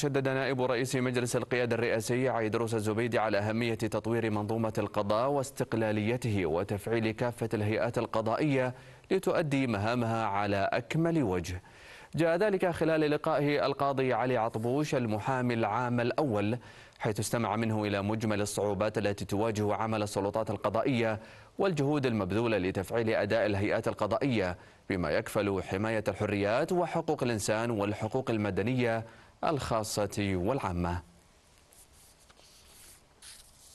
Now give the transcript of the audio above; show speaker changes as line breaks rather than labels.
شدد نائب رئيس مجلس القيادة الرئاسي عيدروس الزبيدي على أهمية تطوير منظومة القضاء واستقلاليته وتفعيل كافة الهيئات القضائية لتؤدي مهامها على أكمل وجه جاء ذلك خلال لقائه القاضي علي عطبوش المحامي العام الأول حيث استمع منه إلى مجمل الصعوبات التي تواجه عمل السلطات القضائية والجهود المبذولة لتفعيل أداء الهيئات القضائية بما يكفل حماية الحريات وحقوق الإنسان والحقوق المدنية الخاصة والعامة